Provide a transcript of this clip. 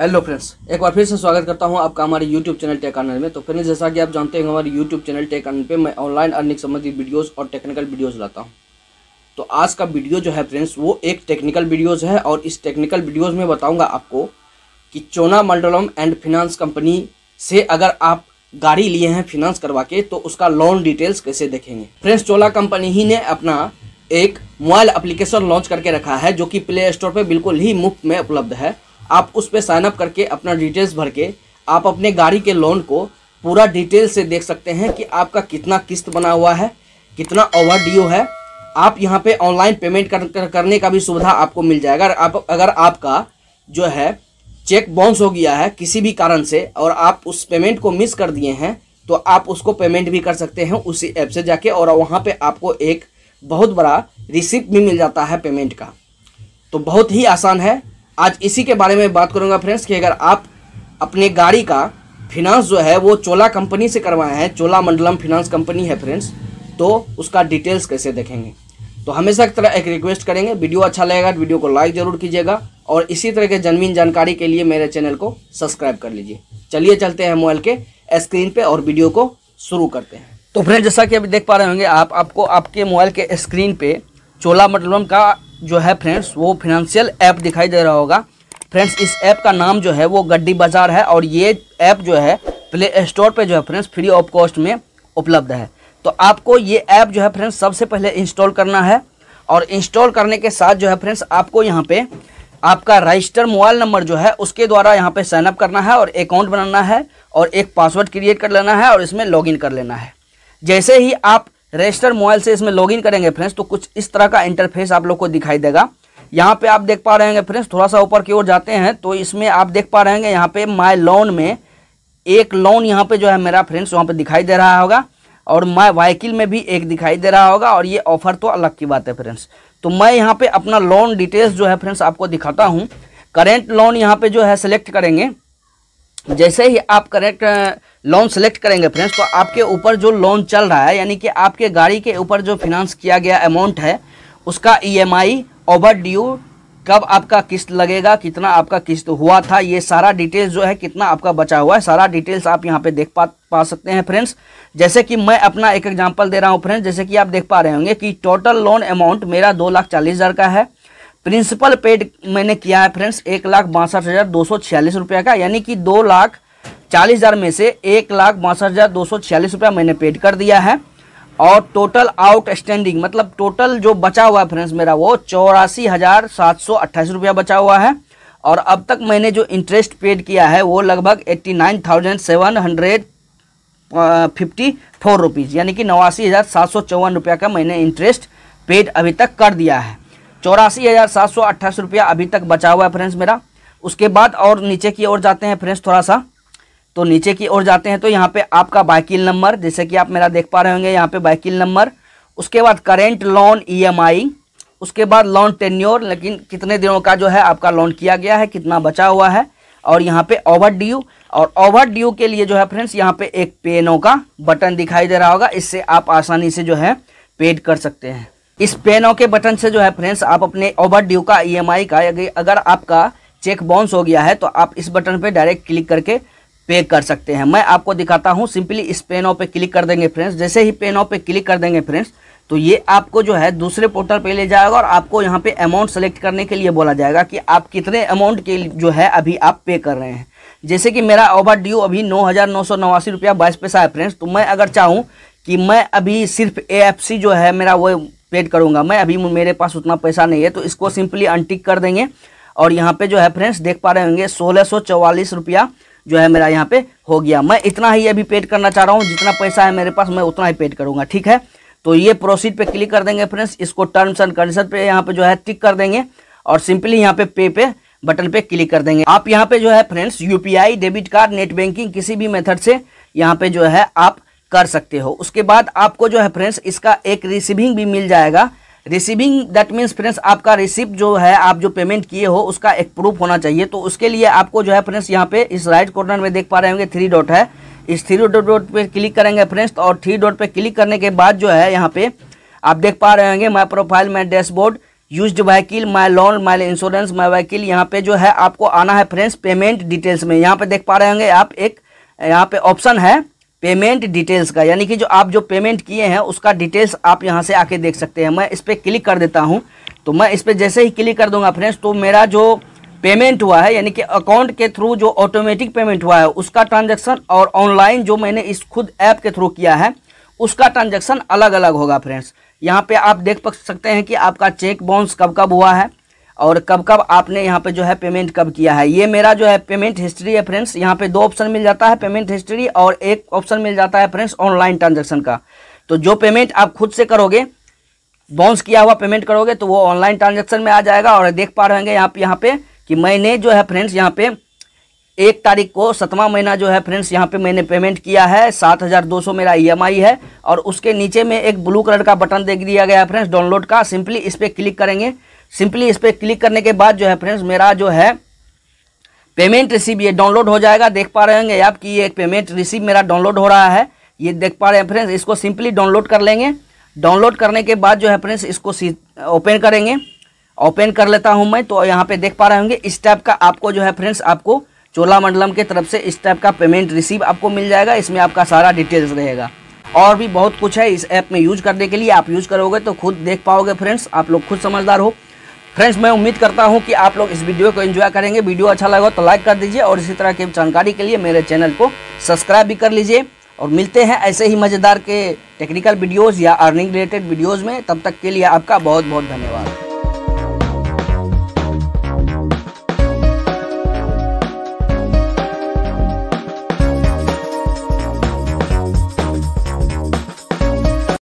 hello friends एक बार फिर से स्वागत करता हूं आपका हमारे यूट्यूब चैनल टेक अर्नर में तो फ्रेंड्स जैसा कि आप जानते हैं हमारे यूट्यूब चैनल टेक अर्नर पे मैं ऑनलाइन अर्निंग संबंधित वीडियोस और टेक्निकल वीडियोस लाता हूं तो आज का वीडियो जो है फ्रेंड्स वो एक टेक्निकल वीडियोज़ है और इस टेक्निकल वीडियोज़ में बताऊँगा आपको कि चोना मंडलम एंड फिनांस कंपनी से अगर आप गाड़ी लिए हैं फिनांस करवा के तो उसका लोन डिटेल्स कैसे देखेंगे फ्रेंड्स चोला कंपनी ही ने अपना एक मोबाइल अप्लीकेशन लॉन्च करके रखा है जो कि प्ले स्टोर पर बिल्कुल ही मुफ्त में उपलब्ध है आप उस पर साइनअप करके अपना डिटेल्स भर के आप अपने गाड़ी के लोन को पूरा डिटेल से देख सकते हैं कि आपका कितना किस्त बना हुआ है कितना ओवर ड्यू है आप यहाँ पे ऑनलाइन पेमेंट कर, कर, करने का भी सुविधा आपको मिल जाएगा आप अगर आपका जो है चेक बाउंस हो गया है किसी भी कारण से और आप उस पेमेंट को मिस कर दिए हैं तो आप उसको पेमेंट भी कर सकते हैं उसी ऐप से जाके और वहाँ पे आपको एक बहुत बड़ा रिसिप्ट भी मिल जाता है पेमेंट का तो बहुत ही आसान है आज इसी के बारे में बात करूंगा फ्रेंड्स कि अगर आप अपने गाड़ी का फिनांस जो है वो चोला कंपनी से करवाए हैं चोला मंडलम फिनांस कंपनी है फ्रेंड्स तो उसका डिटेल्स कैसे देखेंगे तो हमेशा की तरह एक रिक्वेस्ट करेंगे वीडियो अच्छा लगेगा तो वीडियो को लाइक ज़रूर कीजिएगा और इसी तरह के जनमीन जानकारी के लिए मेरे चैनल को सब्सक्राइब कर लीजिए चलिए चलते हैं मोबाइल के स्क्रीन पे और वीडियो को शुरू करते हैं तो फ्रेंड जैसा कि अभी देख पा रहे होंगे आप आपको आपके मोबाइल के स्क्रीन पे चोला मंडलम का जो है फ्रेंड्स वो फिनंशियल ऐप दिखाई दे रहा होगा फ्रेंड्स इस ऐप का नाम जो है वो गड्डी बाजार है और ये ऐप जो है प्ले स्टोर पर जो है फ्रेंड्स फ्री ऑफ कॉस्ट में उपलब्ध है तो आपको ये ऐप जो है फ्रेंड्स सबसे पहले इंस्टॉल करना है और इंस्टॉल करने के साथ जो है फ्रेंड्स आपको यहाँ पे आपका रजिस्टर मोबाइल नंबर जो है उसके द्वारा यहाँ पे साइनअप करना है और अकाउंट बनाना है और एक पासवर्ड क्रिएट कर लेना है और इसमें लॉगिन कर लेना है जैसे ही आप रजिस्टर मोबाइल से इसमें लॉगिन करेंगे फ्रेंड्स तो कुछ इस तरह का इंटरफेस आप लोग को दिखाई देगा यहाँ पे आप देख पा रहे फ्रेंड्स थोड़ा सा ऊपर की ओर जाते हैं तो इसमें आप देख पा रहे हैं यहाँ पे माई लोन में एक लोन यहाँ पे जो है मेरा फ्रेंड्स वहाँ पे दिखाई दे रहा होगा और माई वाइकिल में भी एक दिखाई दे रहा होगा और ये ऑफर तो अलग की बात है फ्रेंड्स तो मैं यहाँ पे अपना लोन डिटेल्स जो है फ्रेंड्स आपको दिखाता हूँ करेंट लोन यहाँ पे जो है सेलेक्ट करेंगे जैसे ही आप करेक्ट लोन सेलेक्ट करेंगे फ्रेंड्स तो आपके ऊपर जो लोन चल रहा है यानी कि आपके गाड़ी के ऊपर जो फिनांस किया गया अमाउंट है उसका ईएमआई ओवर ड्यू कब आपका किस्त लगेगा कितना आपका किस्त हुआ था ये सारा डिटेल्स जो है कितना आपका बचा हुआ है सारा डिटेल्स आप यहाँ पे देख पा पा सकते हैं फ्रेंड्स जैसे कि मैं अपना एक एग्जांपल दे रहा हूँ फ्रेंड्स जैसे कि आप देख पा रहे होंगे कि टोटल लोन अमाउंट मेरा दो लाख चालीस हज़ार का है प्रिंसिपल पेड मैंने किया है फ्रेंड्स एक लाख बासठ हज़ार दो सौ छियालीस रुपये का यानी कि दो लाख चालीस हज़ार में से एक लाख बासठ हज़ार दो सौ छियालीस रुपया मैंने पेड कर दिया है और टोटल आउटस्टैंडिंग मतलब टोटल जो बचा हुआ है फ्रेंड्स मेरा वो चौरासी हज़ार सात सौ अट्ठाईस रुपया बचा हुआ है और अब तक मैंने जो इंटरेस्ट पेड किया है वो लगभग eighty nine thousand seven hundred fifty four rupees यानी कि नवासी हज़ार सात सौ चौवन रुपया का मैंने इंटरेस्ट पेड अभी तक कर दिया है चौरासी हज़ार सात सौ अट्ठाईस रुपया अभी तक बचा हुआ है फ्रेंड्स मेरा उसके बाद और नीचे की ओर जाते हैं फ्रेंड्स थोड़ा सा तो नीचे की ओर जाते हैं तो यहाँ पे आपका बाइकिल नंबर जैसे कि आप मेरा देख पा रहे होंगे यहाँ पे बाइकिल नंबर उसके बाद करेंट लोन ईएमआई e उसके बाद लोन टेन्योर लेकिन कितने दिनों का जो है आपका लोन किया गया है कितना बचा हुआ है और यहाँ पे ओवर ड्यू और ओवर ड्यू के लिए जो है फ्रेंड्स यहाँ पे एक पेनों का बटन दिखाई दे रहा होगा इससे आप आसानी से जो है पेड कर सकते हैं इस पेनों के बटन से जो है फ्रेंड्स आप अपने ओवर ड्यू का ई e का अगर आपका चेक बाउंस हो गया है तो आप इस बटन पर डायरेक्ट क्लिक करके पे कर सकते हैं मैं आपको दिखाता हूँ सिंपली इस पेनों पे क्लिक कर देंगे फ्रेंड्स जैसे ही पेनों पे क्लिक कर देंगे फ्रेंड्स तो ये आपको जो है दूसरे पोर्टल पे ले जाएगा और आपको यहाँ पे अमाउंट सेलेक्ट करने के लिए बोला जाएगा कि आप कितने अमाउंट के जो है अभी आप पे कर रहे हैं जैसे कि मेरा ओवर ड्यू अभी नौ हज़ार नौ सौ नवासी रुपया बाईस पैसा है फ्रेंड्स तो मैं अगर चाहूँ कि मैं अभी सिर्फ ए जो है मेरा वो पेड करूंगा मैं अभी मेरे पास उतना पैसा नहीं है तो इसको सिंपली अनटिक कर देंगे और यहाँ पे जो है फ्रेंड्स देख पा रहे होंगे सोलह सौ चौवालीस रुपया जो है मेरा यहाँ पे हो गया मैं इतना ही अभी पेड करना चाह रहा हूँ जितना पैसा है मेरे पास मैं उतना ही पेड करूँगा ठीक है तो ये प्रोसीड पे क्लिक कर देंगे फ्रेंड्स इसको टर्म्स एंड कंडीशन पे यहाँ पे जो है टिक कर देंगे और सिंपली यहाँ पे पे पे बटन पे क्लिक कर देंगे आप यहाँ पे जो है friends UPI debit card net banking किसी भी मेथड से यहाँ पे जो है आप कर सकते हो उसके बाद आपको जो है फ्रेंड्स इसका एक रिसीविंग भी मिल जाएगा रिसीविंग दैट मीन्स फ्रेंड्स आपका रिसिप्ट जो है आप जो पेमेंट किए हो उसका एक प्रूफ होना चाहिए तो उसके लिए आपको जो है फ्रेंड्स यहाँ पे इस राइट कॉर्नर में देख पा रहे होंगे थ्री डॉट है इस थ्री डॉट डॉट पर क्लिक करेंगे फ्रेंड्स और थ्री डॉट पर क्लिक करने के बाद जो है यहाँ पे आप देख पा रहे होंगे my profile my dashboard used vehicle my loan my insurance my vehicle यहाँ पे जो है आपको आना है फ्रेंड्स पेमेंट डिटेल्स में यहाँ पे देख पा रहे होंगे आप एक यहाँ पे ऑप्शन है पेमेंट डिटेल्स का यानी कि जो आप जो पेमेंट किए हैं उसका डिटेल्स आप यहाँ से आके देख सकते हैं मैं इस पर क्लिक कर देता हूँ तो मैं इस पर जैसे ही क्लिक कर दूंगा फ्रेंड्स तो मेरा जो पेमेंट हुआ है यानी कि अकाउंट के थ्रू जो ऑटोमेटिक पेमेंट हुआ है उसका ट्रांजेक्शन और ऑनलाइन जो मैंने इस खुद ऐप के थ्रू किया है उसका ट्रांजेक्शन अलग अलग होगा फ्रेंड्स यहाँ पर आप देख सकते हैं कि आपका चेक बाउंस कब कब हुआ है और कब कब आपने यहाँ पे जो है पेमेंट कब किया है ये मेरा जो है पेमेंट हिस्ट्री है फ्रेंड्स यहाँ पे दो ऑप्शन मिल जाता है पेमेंट हिस्ट्री और एक ऑप्शन मिल जाता है फ्रेंड्स ऑनलाइन ट्रांजेक्शन का तो जो पेमेंट आप खुद से करोगे बाउंस किया हुआ पेमेंट करोगे तो वो ऑनलाइन ट्रांजेक्शन में आ जाएगा और देख पा रहे यहाँ पे यहाँ पे कि मैंने जो है फ्रेंड्स यहाँ पे एक तारीख को सतवा महीना जो है फ्रेंड्स यहाँ पे मैंने पेमेंट किया है सात हज़ार दो सौ मेरा ईएमआई e है और उसके नीचे में एक ब्लू कलर का बटन देख दिया गया है फ्रेंड्स डाउनलोड का सिंपली इस पर क्लिक करेंगे सिंपली इस पर क्लिक करने के बाद जो है फ्रेंड्स मेरा जो है पेमेंट रिसीव ये डाउनलोड हो जाएगा देख पा रहे होंगे आप कि ये एक पेमेंट रिसीव मेरा डाउनलोड हो रहा है ये देख पा रहे हैं फ्रेंड्स इसको सिंपली डाउनलोड कर लेंगे डाउनलोड करने के बाद जो है फ्रेंड्स इसको ओपन करेंगे ओपन कर लेता हूं मैं तो यहाँ पे देख पा रहे होंगे इस टाइप का आपको जो है फ्रेंड्स आपको चोला मंडलम के तरफ से इस टाइप का पेमेंट रिसीव आपको मिल जाएगा इसमें आपका सारा डिटेल्स रहेगा और भी बहुत कुछ है इस ऐप में यूज करने के लिए आप यूज करोगे तो खुद देख पाओगे फ्रेंड्स आप लोग खुद समझदार हो फ्रेंड्स मैं उम्मीद करता हूँ कि आप लोग इस वीडियो को एंजॉय करेंगे वीडियो अच्छा लगा तो लाइक कर दीजिए और इसी तरह की जानकारी के लिए मेरे चैनल को सब्सक्राइब भी कर लीजिए और मिलते हैं ऐसे ही मज़ेदार के टेक्निकल वीडियोज़ या अर्निंग रिलेटेड वीडियोज़ में तब तक के लिए आपका बहुत बहुत धन्यवाद